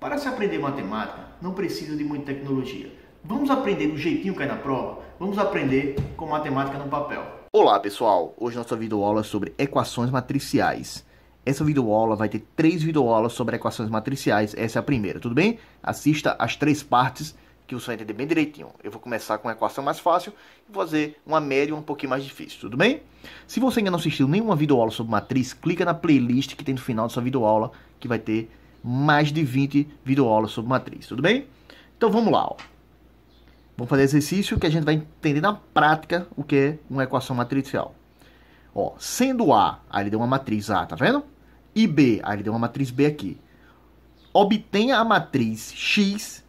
Para se aprender matemática, não precisa de muita tecnologia. Vamos aprender do jeitinho que é na prova? Vamos aprender com matemática no papel. Olá pessoal, hoje nossa videoaula é sobre equações matriciais. Essa videoaula vai ter três videoaulas sobre equações matriciais, essa é a primeira, tudo bem? Assista as três partes que você vai entender bem direitinho. Eu vou começar com a equação mais fácil e fazer uma média um pouquinho mais difícil, tudo bem? Se você ainda não assistiu nenhuma videoaula sobre matriz, clica na playlist que tem no final dessa videoaula que vai ter mais de 20 videoaulas sobre matriz, tudo bem? Então vamos lá, ó. Vamos fazer exercício que a gente vai entender na prática o que é uma equação matricial. Ó, sendo A, aí ele deu uma matriz A, tá vendo? E B, aí ele deu uma matriz B aqui. Obtenha a matriz X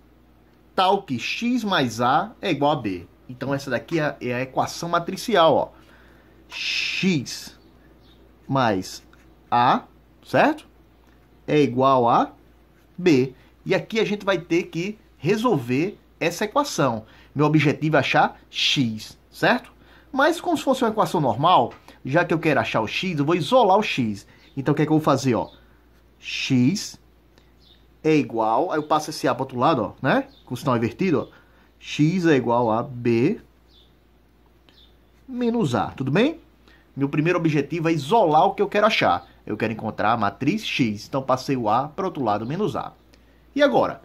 tal que X mais A é igual a B. Então essa daqui é a é equação matricial, ó. X mais A, certo? é igual a B. E aqui a gente vai ter que resolver essa equação. Meu objetivo é achar x, certo? Mas como se fosse uma equação normal, já que eu quero achar o x, eu vou isolar o x. Então o que é que eu vou fazer, ó? x é igual, aí eu passo esse a para o outro lado, ó, né? Com o sinal invertido, ó. x é igual a b menos a, tudo bem? Meu primeiro objetivo é isolar o que eu quero achar. Eu quero encontrar a matriz X, então passei o A para o outro lado, menos A. E agora?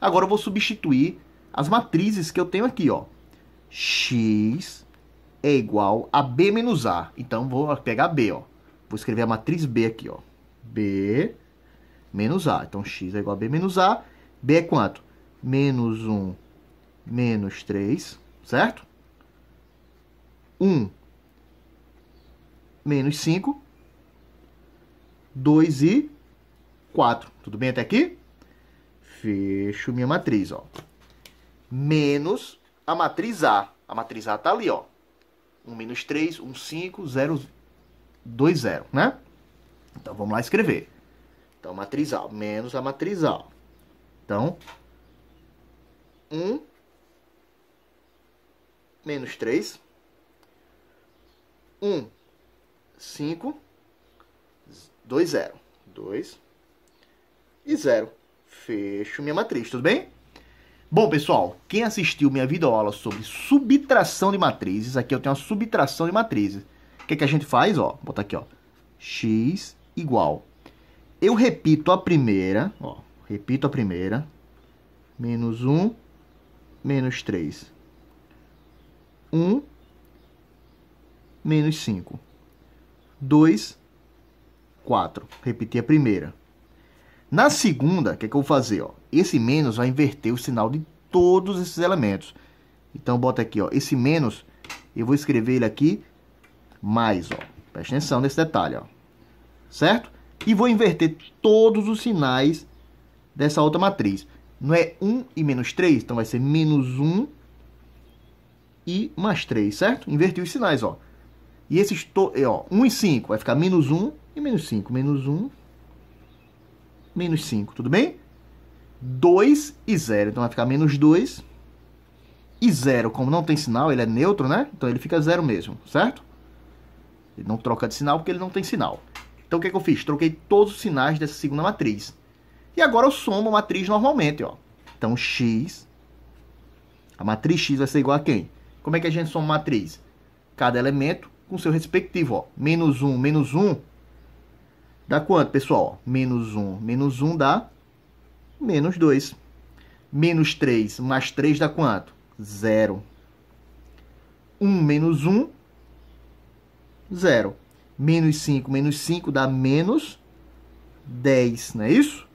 Agora eu vou substituir as matrizes que eu tenho aqui, ó. X é igual a B menos A. Então, vou pegar B, ó. Vou escrever a matriz B aqui, ó. B menos A. Então, X é igual a B menos A. B é quanto? Menos 1 menos 3, certo? 1 menos 5 2 e 4. Tudo bem até aqui? Fecho minha matriz, ó. Menos a matriz A. A matriz A tá ali, ó. 1 menos 3, 1, 5, 0, 2, 0, né? Então, vamos lá escrever. Então, matriz A, menos a matriz A. Então, 1 menos 3, 1, 5, 2, 0. 2 e 0. Fecho minha matriz, tudo bem? Bom, pessoal, quem assistiu minha videoaula sobre subtração de matrizes, aqui eu tenho uma subtração de matrizes. O que, é que a gente faz? Ó, botar aqui, ó. X igual. Eu repito a primeira, ó. Repito a primeira. Menos 1, menos 3. 1, menos 5. 2, 4. Repetir a primeira. Na segunda, o que, é que eu vou fazer? Ó? Esse menos vai inverter o sinal de todos esses elementos. Então, bota aqui, ó, esse menos, eu vou escrever ele aqui, mais, ó. Presta atenção nesse detalhe, ó. Certo? E vou inverter todos os sinais dessa outra matriz. Não é 1 e menos 3? Então, vai ser menos 1 e mais 3, certo? Inverti os sinais, ó. E esses, to... É, ó, 1 e 5 vai ficar menos 1 e menos 5 menos 1, menos 5, tudo bem? 2 e 0, então vai ficar menos 2 e 0. Como não tem sinal, ele é neutro, né? Então ele fica 0 mesmo, certo? Ele não troca de sinal porque ele não tem sinal. Então o que, é que eu fiz? Troquei todos os sinais dessa segunda matriz. E agora eu somo a matriz normalmente, ó. Então x, a matriz x vai ser igual a quem? Como é que a gente soma matriz? Cada elemento com seu respectivo, ó. Menos 1, menos 1, Dá quanto, pessoal? Menos 1. Menos 1 dá menos 2. Menos 3 mais 3 dá quanto? Zero. 1 menos 1, 0. Menos 5 menos 5 dá menos 10, não é isso?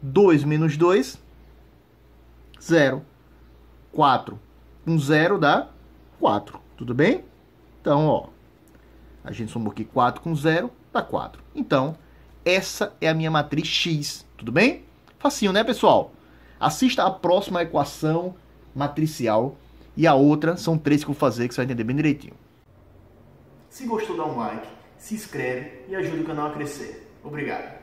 2 menos 2, 0. 4. 1 0 dá 4, tudo bem? Então, ó, a gente somou aqui 4 com 0, dá 4. Então, essa é a minha matriz X, tudo bem? Facinho, né, pessoal? Assista a próxima equação matricial e a outra, são três que eu vou fazer que você vai entender bem direitinho. Se gostou, dá um like, se inscreve e ajuda o canal a crescer. Obrigado.